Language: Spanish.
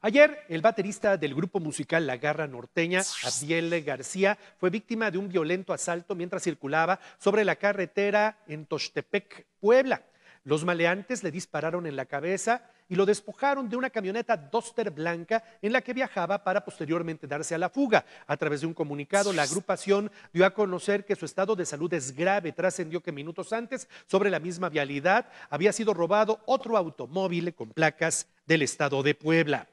Ayer, el baterista del grupo musical La Garra Norteña, Adiel García, fue víctima de un violento asalto mientras circulaba sobre la carretera en Tochtepec, Puebla. Los maleantes le dispararon en la cabeza y lo despojaron de una camioneta Duster blanca en la que viajaba para posteriormente darse a la fuga. A través de un comunicado, la agrupación dio a conocer que su estado de salud es grave. Trascendió que minutos antes, sobre la misma vialidad, había sido robado otro automóvil con placas del estado de Puebla.